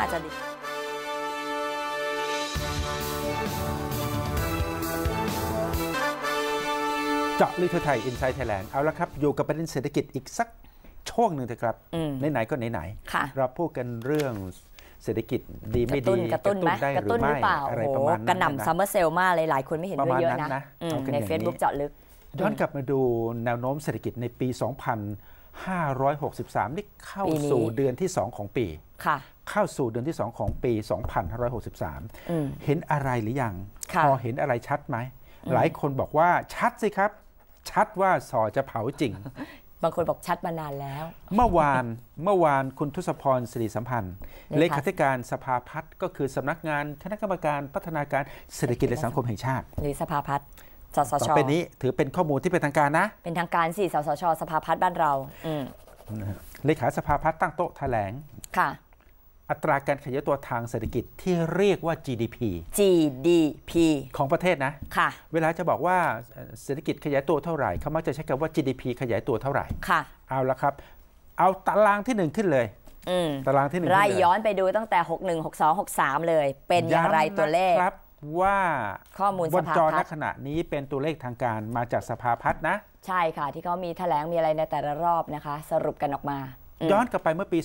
าจะดีจาะลึกทไทยอินไซต์ไทยแลนด์เอาละครับอยู่กับประเด็นเศรษฐกิจอีกสักช่วงหนึ่งเถอะครับ ไหนๆ ก็ไหนๆเราพูดกันเรื่องเศรษฐกิจดีไม่ดีกระตุ้นไหมกระตุ้นหรือเปล่าอะไรประมาณกระหน่ำซัมเมอร์เซลมากเลยหลายคนไม่เห็นเยอะนะ ในเฟซบุ๊กเจาะลึกย้อนกลับมาดูแนวโน้มเศรษฐกิจในปี 2 0 0 0 563นี่เข้าสู่เดือนที่2ของปีเข้าสู่เดือนที่ 2 ของปี2563เห็นอะไรหรือยัง พอเห็นอะไรชัดไหม หลายคนบอกว่าชัดสิครับ ชัดว่าสอจะเผาจริง บางคนบอกชัดมานานแล้ว เมื่อวานเมื่อวานคุณทศพรสิริสัมพันธ์ เลขาธิการสภาพัฒน์ก็คือสำนักงานคณะกรรมการพัฒนาการเศรษฐกิจและสังคมแห่งชาติหรือสภาพัฒน์สสชต่อไปนี้ถือเป็นข้อมูลที่เป็นทางการนะ เป็นทางการสิสสช สภาพัฒน์บ้านเราเลขาสภาพัฒน์ตั้งโต๊ะแถลงค่ะ อัตราการขยายตัวทางเศรษฐกิจที่เรียกว่า GDP GDP ของประเทศนะค่ะ เวลาจะบอกว่าเศรษฐกิจขยายตัวเท่าไหร่ เขามักจะใช้คำว่า GDP ขยายตัวเท่าไหร่ค่ะ เอาละครับ เอาตารางที่หนึ่งขึ้นเลยตารางที่หนึ่งไล่ย้อนไปดูตั้งแต่ 6 1 6 2 6 3 เลย เป็นอย่างไรตัวเลขครับว่าข้อมูลบนจอณขณะนี้เป็นตัวเลขทางการมาจากสภาพัฒน์นะ ใช่ค่ะที่เขามีแถลง มีอะไรในแต่ละรอบนะคะ สรุปกันออกมา ย้อนกลับไปเมื่อปี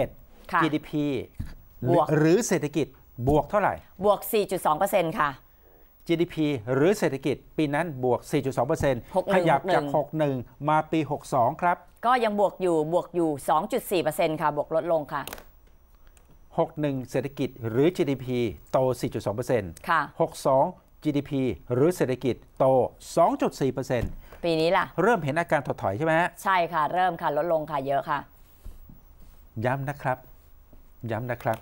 2561 GDP หรือเศรษฐกิจบวกเท่าไหร่ บวก 4.2%ค่ะ GDP หรือเศรษฐกิจปีนั้นบวก 4.2%ขยับจาก 61 มาปี 62 ครับ ก็ยังบวกอยู่บวกอยู่ 2.4%ค่ะ บวกลดลงค่ะ61เศรษฐกิจหรือ GDP โต 4.2% 62 GDP หรือเศรษฐกิจโต 2.4%ปีนี้ล่ะ เริ่มเห็นอาการถดถอยใช่ไหมใช่ค่ะ เริ่มค่ะลดลงค่ะ เยอะค่ะ ย้ำนะครับ ย้ำนะครับ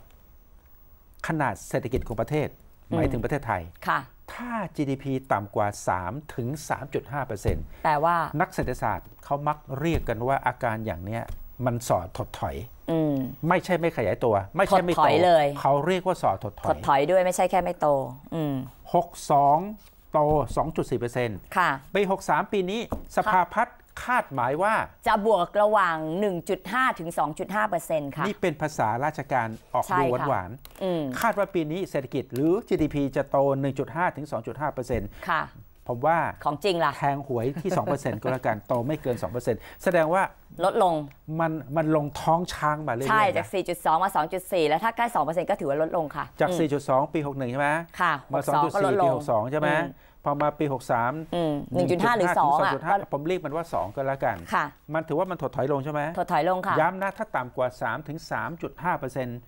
ขนาดเศรษฐกิจของประเทศหมายถึงประเทศไทย ค่ะ ถ้า GDP ต่ำกว่า 3 ถึง 3.5%แปลว่านักเศรษฐศาสตร์เขามักเรียกกันว่าอาการอย่างเนี้ยมันสอดถดถอยไม่ใช่ไม่ขยายตัวไม่ใช่ไม่โตเลยเขาเรียกว่าสอถดถอยถดถอยด้วยไม่ใช่แค่ไม่โตหกสองโต 2.4%ค่ะปี63 ปีนี้สภาพัฒน์คาดหมายว่า จะบวกระหว่าง 1.5 ถึง 2.5%ค่ะนี่เป็นภาษาราชการออกดูหวานๆคาดว่าปีนี้เศรษฐกิจหรือ GDP จะโต 1.5 ถึง 2.5%ค่ะผมว่าของจริงล่ะแทงหวยที่ 2%ก็แล้วกันโตไม่เกิน 2%แสดงว่าลดลงมันมันลงท้องช้างมาเรื่อยๆใช่จาก4.2 มา 2.4 แล้วถ้าใกล้ 2%ก็ถือว่าลดลงค่ะ จาก 4.2 ปี 61 ใช่ไหมค่ะมา2.4ปี62ใช่ไหมพอมาปี 63 1.5หรือ2อ่ะผมเรียกมันว่า 2 ก็แล้วกัน มันถือว่ามันถดถอยลงใช่ไหมถดถอยลงค่ะย้ำนะถ้าต่ำกว่า 3 ถึง 3.5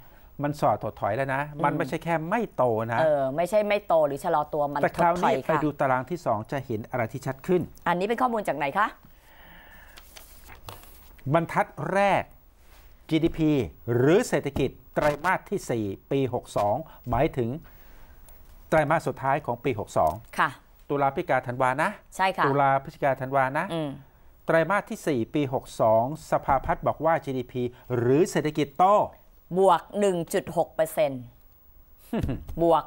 มันสอดถดถอยแล้วนะ มันไม่ใช่แค่ไม่โตนะ เออ ไม่ใช่ไม่โตหรือชะลอตัว มันแต่คราวนี้ไปดูตารางที่ 2 จะเห็นอะไรที่ชัดขึ้น อันนี้เป็นข้อมูลจากไหนคะบรรทัดแรก GDP หรือเศรษฐกิจไตรมาสที่ 4 ปี 62 หมายถึงไตรมาสสุดท้ายของปี 62 ค่ะ ตุลาพิกาธันวานะ ใช่ค่ะ ตุลาพิกาธันวานะไตรมาสที่ 4 ปี 62 สภาพัฒน์บอกว่า GDP หรือเศรษฐกิจโตบวก 1.6%บวก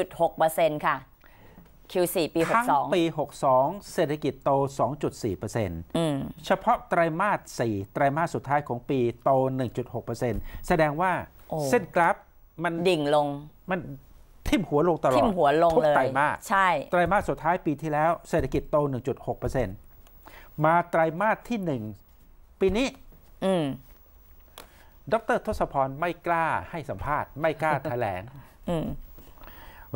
1.6%ค่ะ Q4 ปี 62ปี 62 เศรษฐกิจโต 2.4%เฉพาะไตรมาส4ไตรมาสสุดท้ายของปีโต 1.6%แสดงว่า เส้นกราฟมันดิ่งลง มันทิ่มหัวลงตลอดทิ่มหัวลงเลยไตรมาสใช่ไตรมาสสุดท้ายปีที่แล้วเศรษฐกิจโต 1.6%มาไตรมาสที่ 1 ปีนี้ดรทศพรไม่กล้าให้สัมภาษณ์ ไม่กล้าแถลง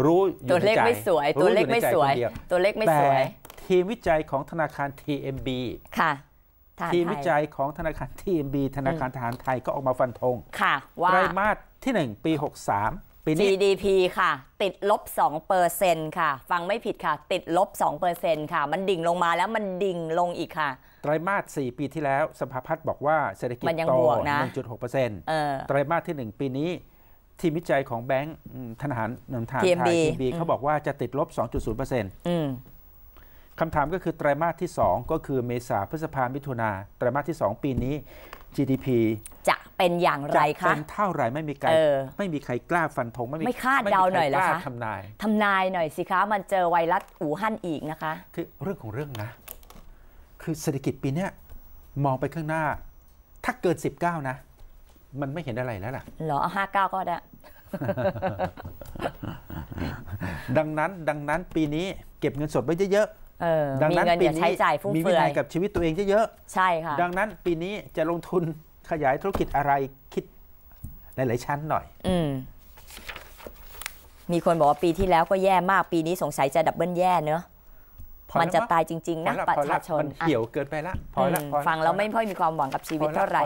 รู้ตัวเลขไม่สวย ตัวเลขไม่สวย ตัวเลขไม่สวยแต่ทีมวิจัยของธนาคาร TMB ค่ะทีมวิจัยของธนาคาร TMB ธนาคารทหารไทยก็ออกมาฟันธงไตรมาสที่1ปี 63ปีนี้ GDP ค่ะ ติดลบ2เปอร์เซ็นค่ะ ฟังไม่ผิดค่ะ ติดลบ2เปอร์เซ็นค่ะ มันดิ่งลงมาแล้วมันดิ่งลงอีกค่ะไตรมาส4ปีที่แล้วสภาพัฒน์บอกว่าเศรษฐกิจนงโตบวก1.6เปอร์เซ็นต์ไตรมาสที่ 1 ปีนี้ทีมวิจัยของแบงก์ธนาคารนำทางไทยทีมบีเขาบอกว่าจะติดลบ 2.0เปอร์เซ็นต์คำถามก็คือไตรามาสที่ 2 ก็คือเมษาพฤษภามิถุนาไตรามาสที่ 2 ปีนี้ GDP จะเป็นอย่างไรคะจะเป็นเท่าไรไม่มีใคร ไม่มีใครกล้าฟันธงไม่มีไม่คาดเดาหน่อยหรอคะทำนายทำนายหน่อย สิคะมันเจอไวรัสอู่ฮั่นอีกนะคะ คือเรื่องของเรื่องนะ คือเศรษฐกิจปีนี้มองไปข้างหน้า ถ้าเกิน19 นะ มันไม่เห็นอะไรแล้วล่ะหรอห้าเก้าก็ได้ดังนั้นดังนั้นปีนี้เก็บเงินสดไว้เยอะมีเงินัใช้จปีนฟุ่มเฟือยีวินัยกับชีวิตตัวเองเยอะใช่ค่ะ ดังนั้นปีนี้จะลงทุนขยายธุรกิจอะไรคิดหลาย ๆ ชั้นหน่อย อืมีคนบอกว่าปีที่แล้วก็แย่มากปีนี้สงสัยจะดับเบิลแย่เนอะมันจะตายจริง ๆ นะประชาชนเขี่ยวเกินไปละพอละฟังแล้วไม่ค่อยมีความหวังกับชีวิตเท่าไหร่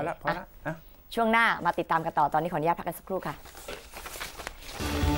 ช่วงหน้ามาติดตามกันต่อตอนนี้ขออนุญาตพักกันสักครู่ค่ะ